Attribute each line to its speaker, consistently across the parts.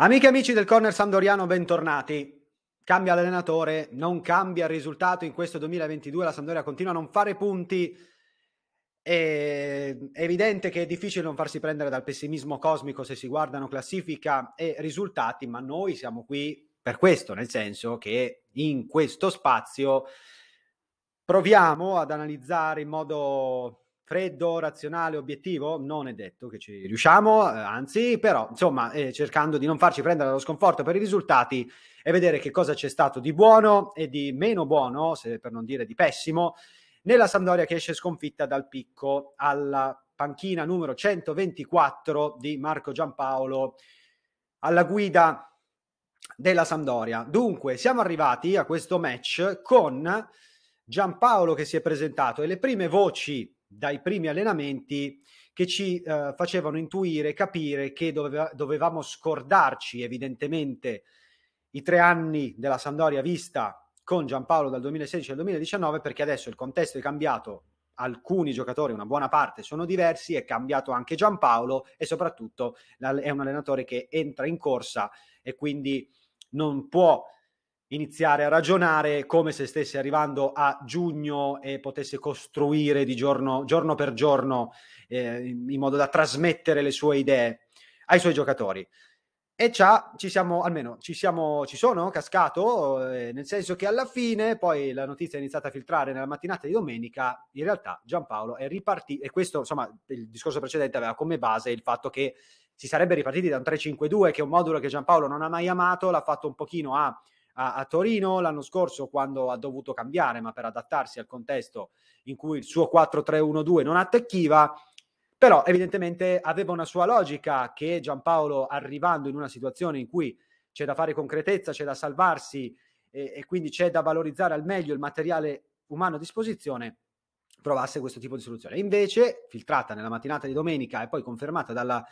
Speaker 1: Amiche e amici del Corner Sandoriano, bentornati. Cambia l'allenatore, non cambia il risultato in questo 2022, la Sandoria continua a non fare punti. È evidente che è difficile non farsi prendere dal pessimismo cosmico se si guardano classifica e risultati, ma noi siamo qui per questo, nel senso che in questo spazio proviamo ad analizzare in modo freddo, razionale, obiettivo? Non è detto che ci riusciamo, eh, anzi, però, insomma, eh, cercando di non farci prendere dallo sconforto per i risultati e vedere che cosa c'è stato di buono e di meno buono, se per non dire di pessimo, nella Sampdoria che esce sconfitta dal picco alla panchina numero 124 di Marco Giampaolo alla guida della Sampdoria. Dunque, siamo arrivati a questo match con Giampaolo che si è presentato e le prime voci dai primi allenamenti che ci eh, facevano intuire, e capire che doveva, dovevamo scordarci evidentemente i tre anni della Sandoria vista con Giampaolo dal 2016 al 2019 perché adesso il contesto è cambiato, alcuni giocatori, una buona parte, sono diversi, è cambiato anche Giampaolo e soprattutto è un allenatore che entra in corsa e quindi non può iniziare a ragionare come se stesse arrivando a giugno e potesse costruire di giorno, giorno per giorno eh, in modo da trasmettere le sue idee ai suoi giocatori. E ci siamo, almeno ci, siamo, ci sono cascato, eh, nel senso che alla fine poi la notizia è iniziata a filtrare nella mattinata di domenica, in realtà Giampaolo è ripartito, e questo insomma il discorso precedente aveva come base il fatto che si sarebbe ripartiti da un 3-5-2, che è un modulo che Giampaolo non ha mai amato, l'ha fatto un pochino a a, a Torino l'anno scorso quando ha dovuto cambiare, ma per adattarsi al contesto in cui il suo 4-3-1-2 non attecchiva, però evidentemente aveva una sua logica che Giampaolo arrivando in una situazione in cui c'è da fare concretezza, c'è da salvarsi e, e quindi c'è da valorizzare al meglio il materiale umano a disposizione, provasse questo tipo di soluzione. Invece, filtrata nella mattinata di domenica e poi confermata dalla,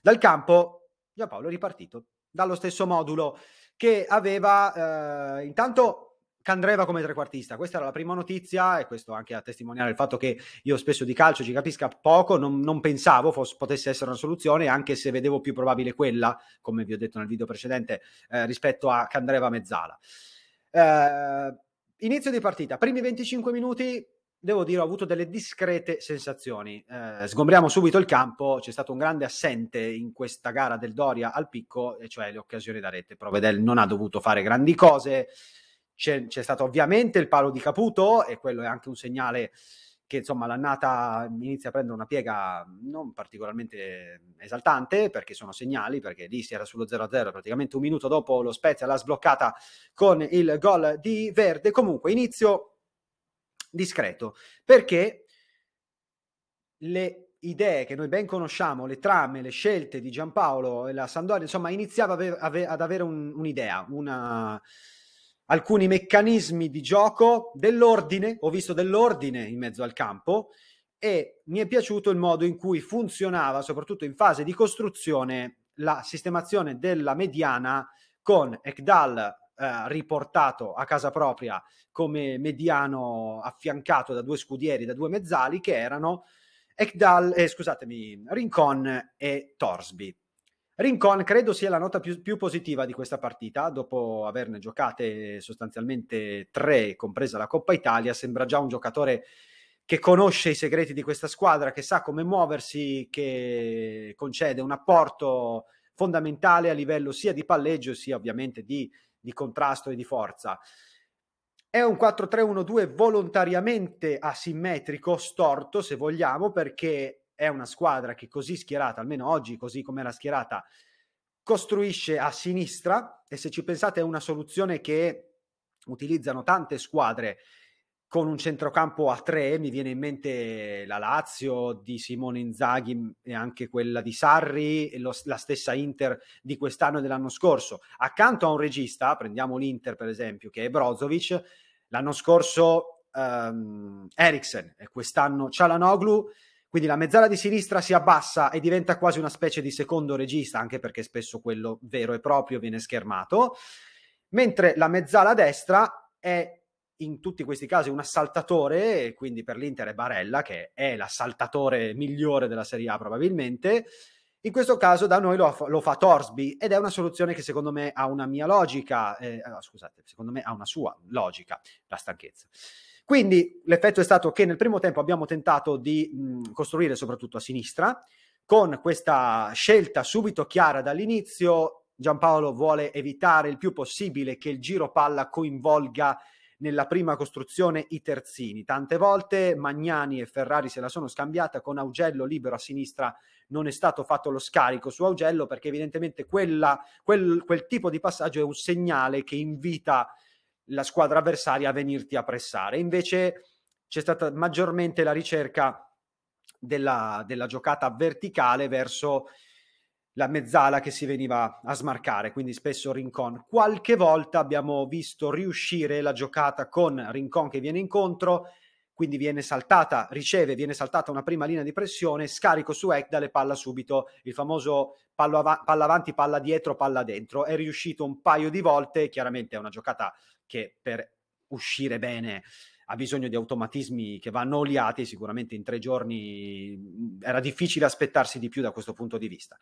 Speaker 1: dal campo, Giampaolo è ripartito dallo stesso modulo che aveva eh, intanto Candreva come trequartista. Questa era la prima notizia e questo anche a testimoniare il fatto che io spesso di calcio ci capisca poco, non, non pensavo fosse, potesse essere una soluzione, anche se vedevo più probabile quella, come vi ho detto nel video precedente, eh, rispetto a Candreva Mezzala. Eh, inizio di partita, primi 25 minuti devo dire, ho avuto delle discrete sensazioni. Eh, sgombriamo subito il campo, c'è stato un grande assente in questa gara del Doria al picco, e cioè le occasioni da rete. Provedel non ha dovuto fare grandi cose, c'è, c'è stato ovviamente il palo di Caputo e quello è anche un segnale che insomma l'annata inizia a prendere una piega non particolarmente esaltante perché sono segnali, perché lì si era sullo 0-0 praticamente un minuto dopo lo Spezia l'ha sbloccata con il gol di Verde. Comunque inizio discreto, perché le idee che noi ben conosciamo, le trame, le scelte di Giampaolo e la Sandoria, insomma, iniziava ad avere un, un'idea, una, alcuni meccanismi di gioco dell'ordine, ho visto dell'ordine in mezzo al campo e mi è piaciuto il modo in cui funzionava, soprattutto in fase di costruzione, la sistemazione della mediana con Ekdal eh, riportato a casa propria come mediano affiancato da due scudieri, da due mezzali che erano Ekdal, eh, scusatemi, Rincon e Torsby. Rincon credo sia la nota più, più, positiva di questa partita, dopo averne giocate sostanzialmente tre, compresa la Coppa Italia, sembra già un giocatore che conosce i segreti di questa squadra, che sa come muoversi, che concede un apporto fondamentale a livello sia di palleggio sia ovviamente di di contrasto e di forza. È un 4-3-1-2 volontariamente asimmetrico, storto se vogliamo, perché è una squadra che così schierata, almeno oggi così come era schierata, costruisce a sinistra e se ci pensate è una soluzione che utilizzano tante squadre con un centrocampo a tre, mi viene in mente la Lazio di Simone Inzaghi e anche quella di Sarri, lo, la stessa Inter di quest'anno e dell'anno scorso. Accanto a un regista, prendiamo l'Inter per esempio, che è Brozovic, l'anno scorso um, Eriksen e quest'anno Cialanoglu, quindi la mezzala di sinistra si abbassa e diventa quasi una specie di secondo regista, anche perché spesso quello vero e proprio viene schermato, mentre la mezzala destra è in tutti questi casi un assaltatore, quindi per l'Inter è Barella, che è l'assaltatore migliore della Serie A probabilmente. In questo caso da noi lo, fa, lo fa Torsby ed è una soluzione che secondo me ha una mia logica, eh, ah, scusate, secondo me ha una sua logica, la stanchezza. Quindi l'effetto è stato che nel primo tempo abbiamo tentato di mh, costruire soprattutto a sinistra, con questa scelta subito chiara dall'inizio Giampaolo vuole evitare il più possibile che il giro palla coinvolga nella prima costruzione i terzini. Tante volte Magnani e Ferrari se la sono scambiata con Augello libero a sinistra, non è stato fatto lo scarico su Augello perché evidentemente quella, quel, quel tipo di passaggio è un segnale che invita la squadra avversaria a venirti a pressare. Invece c'è stata maggiormente la ricerca della, della giocata verticale verso la mezzala che si veniva a smarcare, quindi spesso Rincon. Qualche volta abbiamo visto riuscire la giocata con Rincon che viene incontro, quindi viene saltata, riceve, viene saltata una prima linea di pressione, scarico su Ekdal e palla subito, il famoso palla, av- palla avanti, palla dietro, palla dentro. È riuscito un paio di volte, chiaramente è una giocata che per uscire bene ha bisogno di automatismi che vanno oliati, sicuramente in tre giorni mm, era difficile aspettarsi di più da questo punto di vista.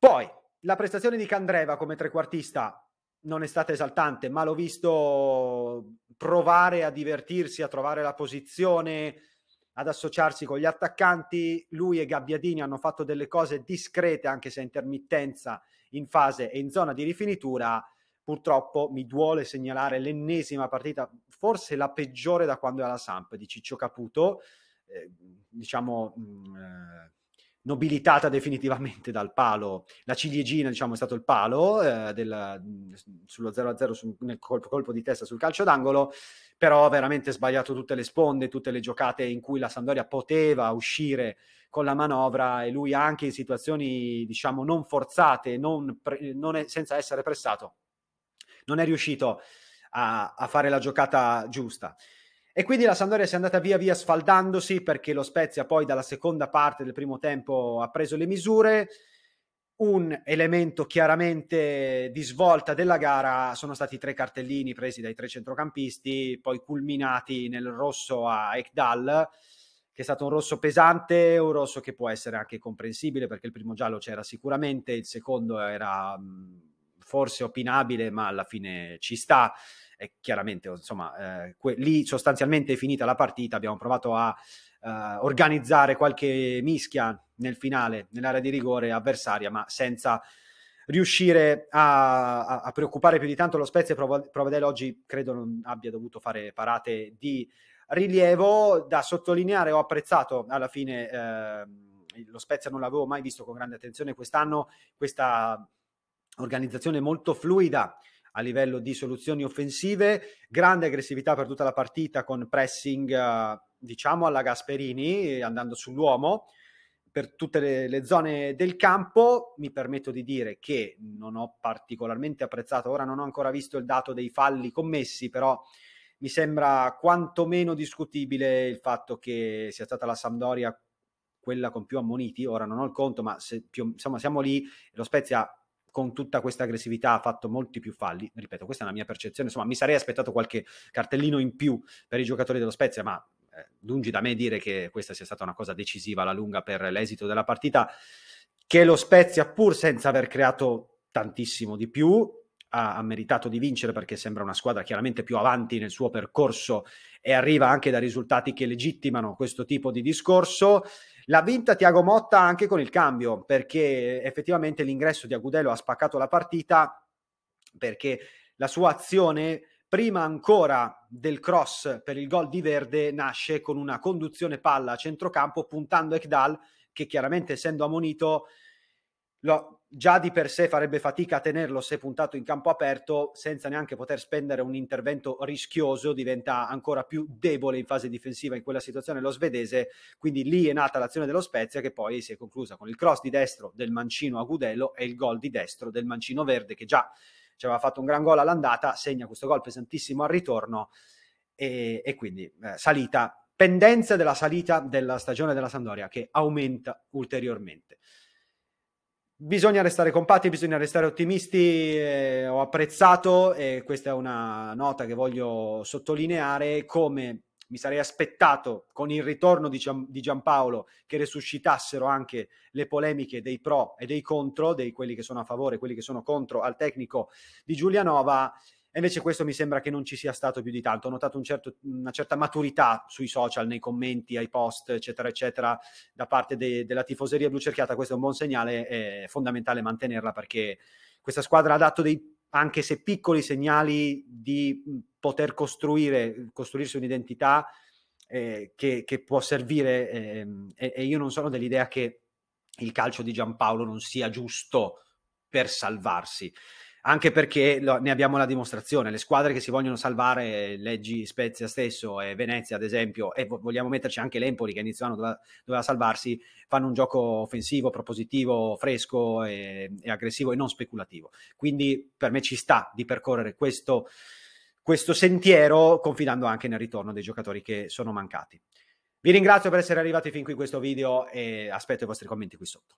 Speaker 1: Poi la prestazione di Candreva come trequartista non è stata esaltante, ma l'ho visto provare a divertirsi, a trovare la posizione, ad associarsi con gli attaccanti. Lui e Gabbiadini hanno fatto delle cose discrete, anche se a intermittenza in fase e in zona di rifinitura. Purtroppo mi duole segnalare l'ennesima partita, forse la peggiore da quando è alla Samp di Ciccio Caputo. Eh, diciamo. Mh, mm, eh, nobilitata definitivamente dal palo. La ciliegina, diciamo, è stato il palo eh, del, mm, sullo 0-0 sul, nel colpo, colpo, di testa sul calcio d'angolo, però veramente sbagliato tutte le sponde, tutte le giocate in cui la Sandoria poteva uscire con la manovra e lui anche in situazioni, diciamo, non forzate, non pre- non è, senza essere pressato, non è riuscito a, a fare la giocata giusta. E quindi la Sandoria si è andata via via sfaldandosi perché lo Spezia poi dalla seconda parte del primo tempo ha preso le misure. Un elemento chiaramente di svolta della gara sono stati tre cartellini presi dai tre centrocampisti, poi culminati nel rosso a Ekdal, che è stato un rosso pesante, un rosso che può essere anche comprensibile perché il primo giallo c'era sicuramente, il secondo era forse opinabile, ma alla fine ci sta e chiaramente, insomma, eh, que- lì sostanzialmente è finita la partita, abbiamo provato a eh, organizzare qualche mischia nel finale, nell'area di rigore avversaria, ma senza riuscire a, a, a preoccupare più di tanto lo Spezia, Prov- Provedel oggi credo non abbia dovuto fare parate di rilievo da sottolineare, ho apprezzato alla fine... Eh, lo Spezia non l'avevo mai visto con grande attenzione quest'anno, questa organizzazione molto fluida a livello di soluzioni offensive, grande aggressività per tutta la partita con pressing eh, diciamo alla Gasperini andando sull'uomo per tutte le, le, zone del campo. Mi permetto di dire che non ho particolarmente apprezzato, ora non ho ancora visto il dato dei falli commessi, però mi sembra quantomeno discutibile il fatto che sia stata la Sampdoria quella con più ammoniti, ora non ho il conto, ma se più, insomma siamo lì, lo Spezia con tutta questa aggressività ha fatto molti più falli. Ripeto, questa è la mia percezione. Insomma, mi sarei aspettato qualche cartellino in più per i giocatori dello Spezia, ma eh, lungi da me dire che questa sia stata una cosa decisiva alla lunga per l'esito della partita. Che lo Spezia, pur senza aver creato tantissimo di più, ha, ha meritato di vincere perché sembra una squadra chiaramente più avanti nel suo percorso e arriva anche da risultati che legittimano questo tipo di discorso. L'ha vinta Tiago Motta anche con il cambio, perché effettivamente l'ingresso di Agudelo ha spaccato la partita, perché la sua azione, prima ancora del cross per il gol di Verde, nasce con una conduzione palla a centrocampo puntando Ekdal, che chiaramente essendo ammonito... Lo, già di per sé farebbe fatica a tenerlo se puntato in campo aperto, senza neanche poter spendere un intervento rischioso, diventa ancora più debole in fase difensiva in quella situazione lo svedese, quindi lì è nata l'azione dello Spezia che poi si è conclusa con il cross di destro del mancino a Gudelo e il gol di destro del mancino Verde che già ci aveva fatto un gran gol all'andata, segna questo gol pesantissimo al ritorno e, e quindi eh, salita, pendenza della salita della stagione della Sandoria che aumenta ulteriormente bisogna restare compatti, bisogna restare ottimisti. Eh, ho apprezzato, e questa è una nota che voglio sottolineare, come mi sarei aspettato con il ritorno di, Gian, di Giampaolo che resuscitassero anche le polemiche dei pro e dei contro, dei quelli che sono a favore e quelli che sono contro al tecnico di Giulianova. E invece questo mi sembra che non ci sia stato più di tanto. Ho notato un certo, una certa maturità sui social, nei commenti, ai post, eccetera, eccetera, da parte de, della tifoseria blu cerchiata. Questo è un buon segnale, è fondamentale mantenerla perché questa squadra ha dato dei anche se piccoli segnali di poter costruire, costruirsi un'identità eh, che, che, può servire eh, e, e, io non sono dell'idea che il calcio di Giampaolo non sia giusto per salvarsi anche perché lo, ne abbiamo la dimostrazione, le squadre che si vogliono salvare, leggi Spezia stesso e Venezia ad esempio, e vogliamo metterci anche l'Empoli che inizio anno doveva, doveva salvarsi, fanno un gioco offensivo, propositivo, fresco e, e, aggressivo e non speculativo. Quindi per me ci sta di percorrere questo, questo sentiero confidando anche nel ritorno dei giocatori che sono mancati. Vi ringrazio per essere arrivati fin qui in questo video e aspetto i vostri commenti qui sotto.